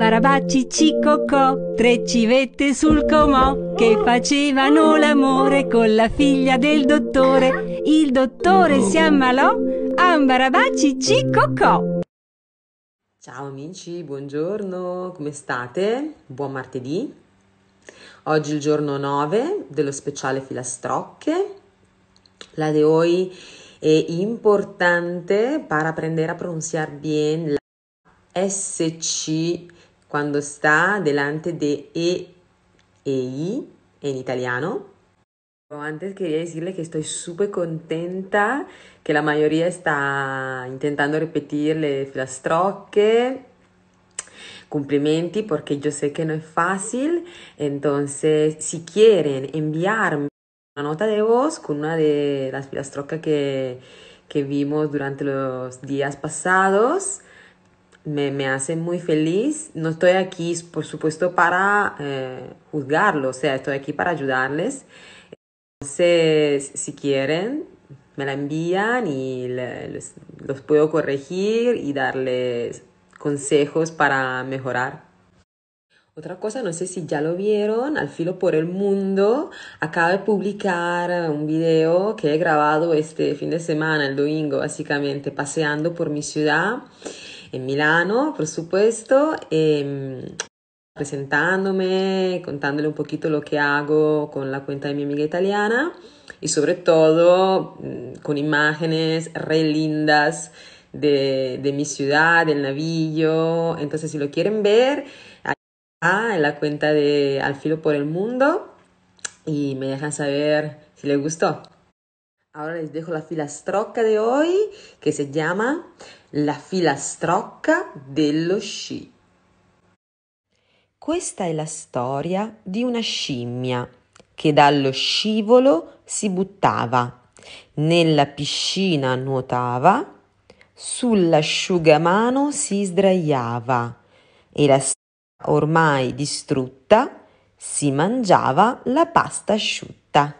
Barabacci Cicocò, tre civette sul comò che facevano l'amore con la figlia del dottore. Il dottore si ammalò, Ambarabacci Cicocò. Ciao amici, buongiorno, come state? Buon martedì. Oggi è il giorno 9 dello speciale filastrocche. La de hoy è importante para aprender a pronunciar bien la SC cuando está delante de E e I en italiano. antes quería decirle que estoy súper contenta, que la mayoría está intentando repetir las filastrocche. Cumplimenti porque yo sé que no es fácil. Entonces, si quieren enviarme una nota de voz con una de las filastrocas que, que vimos durante los días pasados, me, me hace muy feliz. No estoy aquí, por supuesto, para eh, juzgarlo, o sea, estoy aquí para ayudarles. Entonces, si quieren, me la envían y los puedo corregir y darles consejos para mejorar. Otra cosa, no sé si ya lo vieron, Al Filo por el Mundo acabo de publicar un video que he grabado este fin de semana, el domingo, básicamente, paseando por mi ciudad en Milano, por supuesto, em, presentándome, contándole un poquito lo que hago con la cuenta de mi amiga italiana y sobre todo mm, con imágenes re lindas de, mi ciudad, del Navillo. Entonces, si lo quieren ver, está, en la cuenta de Al Filo por el Mundo y me dejan saber si les gustó. Ahora les dejo la filastroca de hoy que se llama la filastrocca dello sci. Questa è la storia di una scimmia che dallo scivolo si buttava, nella piscina nuotava, sull'asciugamano si sdraiava e la ormai distrutta si mangiava la pasta asciutta.